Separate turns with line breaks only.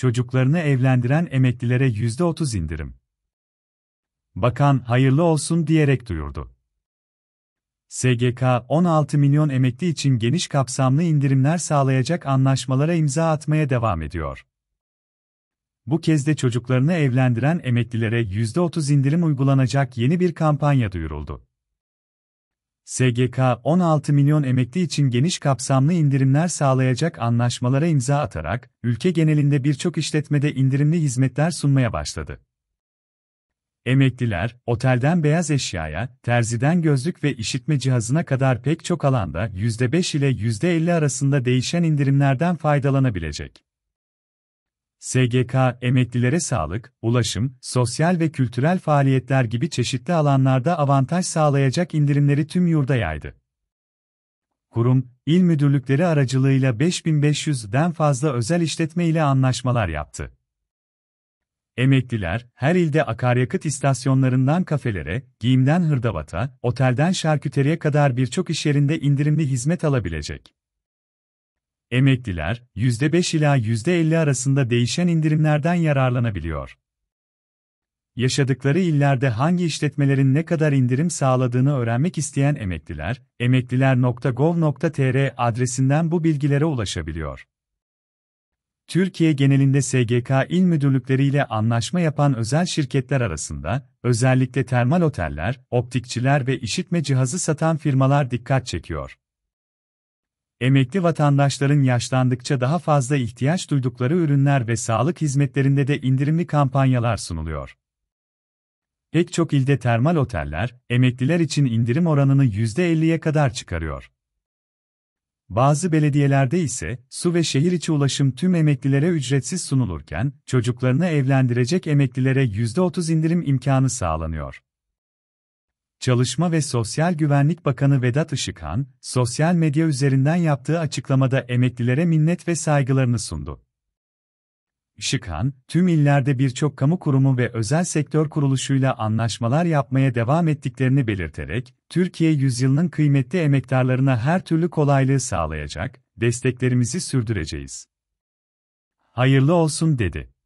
Çocuklarını evlendiren emeklilere %30 indirim. Bakan hayırlı olsun diyerek duyurdu. SGK 16 milyon emekli için geniş kapsamlı indirimler sağlayacak anlaşmalara imza atmaya devam ediyor. Bu kez de çocuklarını evlendiren emeklilere %30 indirim uygulanacak yeni bir kampanya duyuruldu. SGK 16 milyon emekli için geniş kapsamlı indirimler sağlayacak anlaşmalara imza atarak, ülke genelinde birçok işletmede indirimli hizmetler sunmaya başladı. Emekliler, otelden beyaz eşyaya, terziden gözlük ve işitme cihazına kadar pek çok alanda %5 ile %50 arasında değişen indirimlerden faydalanabilecek. SGK, emeklilere sağlık, ulaşım, sosyal ve kültürel faaliyetler gibi çeşitli alanlarda avantaj sağlayacak indirimleri tüm yurda yaydı. Kurum, il müdürlükleri aracılığıyla 5500'den fazla özel işletme ile anlaşmalar yaptı. Emekliler, her ilde akaryakıt istasyonlarından kafelere, giyimden hırdavata, otelden şarküteriye kadar birçok iş yerinde indirimli hizmet alabilecek. Emekliler, %5 ila %50 arasında değişen indirimlerden yararlanabiliyor. Yaşadıkları illerde hangi işletmelerin ne kadar indirim sağladığını öğrenmek isteyen emekliler, emekliler.gov.tr adresinden bu bilgilere ulaşabiliyor. Türkiye genelinde SGK il müdürlükleriyle anlaşma yapan özel şirketler arasında, özellikle termal oteller, optikçiler ve işitme cihazı satan firmalar dikkat çekiyor emekli vatandaşların yaşlandıkça daha fazla ihtiyaç duydukları ürünler ve sağlık hizmetlerinde de indirimli kampanyalar sunuluyor. Pek çok ilde termal oteller, emekliler için indirim oranını %50'ye kadar çıkarıyor. Bazı belediyelerde ise su ve şehir içi ulaşım tüm emeklilere ücretsiz sunulurken, çocuklarını evlendirecek emeklilere %30 indirim imkanı sağlanıyor. Çalışma ve Sosyal Güvenlik Bakanı Vedat Işıkhan, sosyal medya üzerinden yaptığı açıklamada emeklilere minnet ve saygılarını sundu. Işıkhan, tüm illerde birçok kamu kurumu ve özel sektör kuruluşuyla anlaşmalar yapmaya devam ettiklerini belirterek, Türkiye yüzyılının kıymetli emektarlarına her türlü kolaylığı sağlayacak, desteklerimizi sürdüreceğiz. Hayırlı olsun dedi.